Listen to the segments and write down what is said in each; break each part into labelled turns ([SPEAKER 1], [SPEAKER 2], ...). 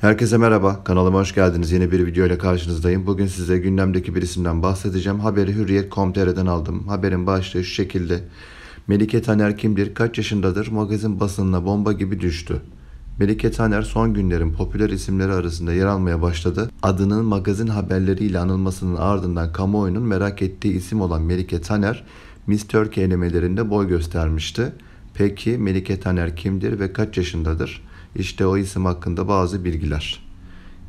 [SPEAKER 1] Herkese merhaba, kanalıma hoş geldiniz. Yeni bir video ile karşınızdayım. Bugün size gündemdeki bir isimden bahsedeceğim. Haberi Hürriyet.com.tr'den aldım. Haberin başlığı şu şekilde. Melike Taner kimdir, kaç yaşındadır, magazin basınına bomba gibi düştü. Melike Taner son günlerin popüler isimleri arasında yer almaya başladı. Adının magazin haberleriyle anılmasının ardından kamuoyunun merak ettiği isim olan Melike Taner, Miss Turkey elemelerinde boy göstermişti. Peki Melike Taner kimdir ve kaç yaşındadır? İşte o isim hakkında bazı bilgiler.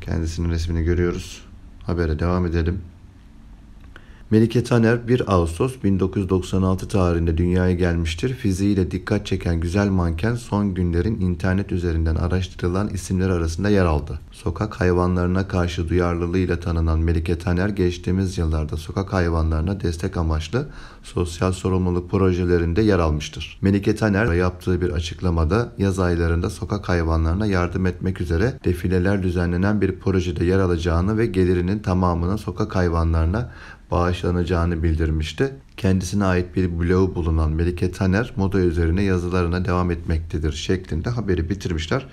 [SPEAKER 1] Kendisinin resmini görüyoruz. Habere devam edelim. Melike Taner 1 Ağustos 1996 tarihinde dünyaya gelmiştir. Fiziğiyle dikkat çeken güzel manken son günlerin internet üzerinden araştırılan isimler arasında yer aldı. Sokak hayvanlarına karşı duyarlılığıyla tanınan Melike Taner geçtiğimiz yıllarda sokak hayvanlarına destek amaçlı sosyal sorumluluk projelerinde yer almıştır. Melike Taner yaptığı bir açıklamada yaz aylarında sokak hayvanlarına yardım etmek üzere defileler düzenlenen bir projede yer alacağını ve gelirinin tamamını sokak hayvanlarına bağışlanacağını bildirmişti. Kendisine ait bir blogu bulunan Melike Taner moda üzerine yazılarına devam etmektedir şeklinde haberi bitirmişler.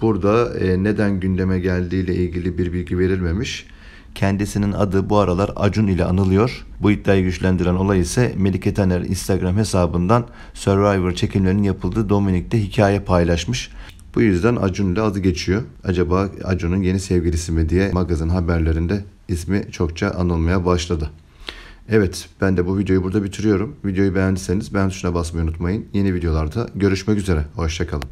[SPEAKER 1] Burada e, neden gündeme geldiğiyle ilgili bir bilgi verilmemiş. Kendisinin adı bu aralar Acun ile anılıyor. Bu iddiayı güçlendiren olay ise Melike Taner Instagram hesabından Survivor çekimlerinin yapıldığı Dominik'te hikaye paylaşmış. Bu yüzden Acun ile adı geçiyor. Acaba Acun'un yeni sevgilisi mi diye magazin haberlerinde ismi çokça anılmaya başladı. Evet ben de bu videoyu burada bitiriyorum. Videoyu beğendiyseniz beğen tuşuna basmayı unutmayın. Yeni videolarda görüşmek üzere. Hoşçakalın.